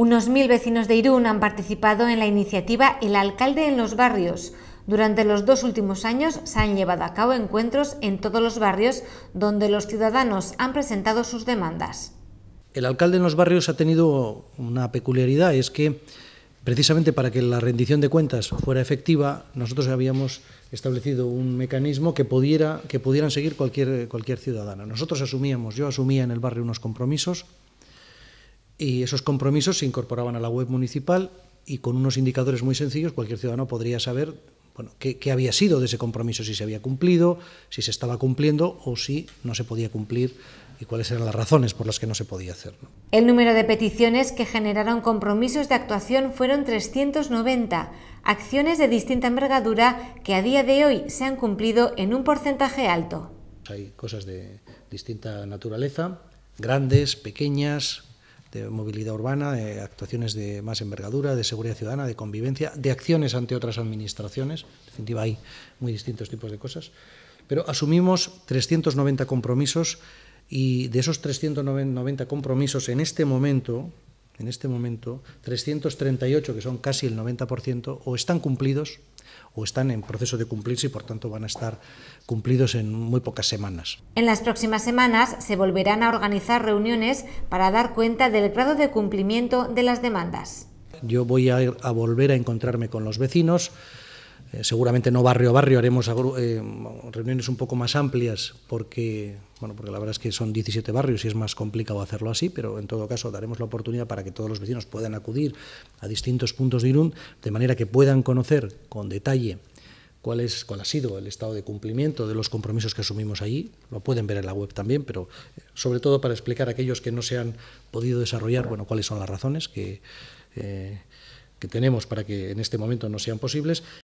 Unos mil vecinos de Irún han participado en la iniciativa El alcalde en los barrios. Durante los dos últimos años se han llevado a cabo encuentros en todos los barrios donde los ciudadanos han presentado sus demandas. El alcalde en los barrios ha tenido una peculiaridad, es que precisamente para que la rendición de cuentas fuera efectiva, nosotros habíamos establecido un mecanismo que, pudiera, que pudieran seguir cualquier, cualquier ciudadano. Nosotros asumíamos, yo asumía en el barrio unos compromisos y esos compromisos se incorporaban a la web municipal y con unos indicadores muy sencillos cualquier ciudadano podría saber bueno, qué, había sido de ese compromiso, si se había cumplido, si se estaba cumpliendo o si no se podía cumplir y cuáles eran las razones por las que no se podía hacer. El número de peticiones que generaron compromisos de actuación fueron 390, acciones de distinta envergadura que a día de hoy se han cumplido en un porcentaje alto. Hay cosas de distinta naturaleza, grandes, pequeñas, de movilidad urbana, de actuaciones de más envergadura, de seguridad ciudadana, de convivencia, de acciones ante otras administraciones. En definitiva, hay muy distintos tipos de cosas. Pero asumimos 390 compromisos y de esos 390 compromisos en este momento, en este momento, 338, que son casi el 90%, o están cumplidos o están en proceso de cumplirse y por tanto van a estar cumplidos en muy pocas semanas. En las próximas semanas se volverán a organizar reuniones para dar cuenta del grado de cumplimiento de las demandas. Yo voy a, volver a encontrarme con los vecinos eh, seguramente no barrio a barrio, haremos eh, reuniones un poco más amplias porque, bueno, porque la verdad es que son 17 barrios y es más complicado hacerlo así, pero en todo caso daremos la oportunidad para que todos los vecinos puedan acudir a distintos puntos de Irún de manera que puedan conocer con detalle cuál, es, cuál ha sido el estado de cumplimiento de los compromisos que asumimos allí. Lo pueden ver en la web también, pero eh, sobre todo para explicar a aquellos que no se han podido desarrollar, bueno, cuáles son las razones que... que tenemos para que en este momento no sean posibles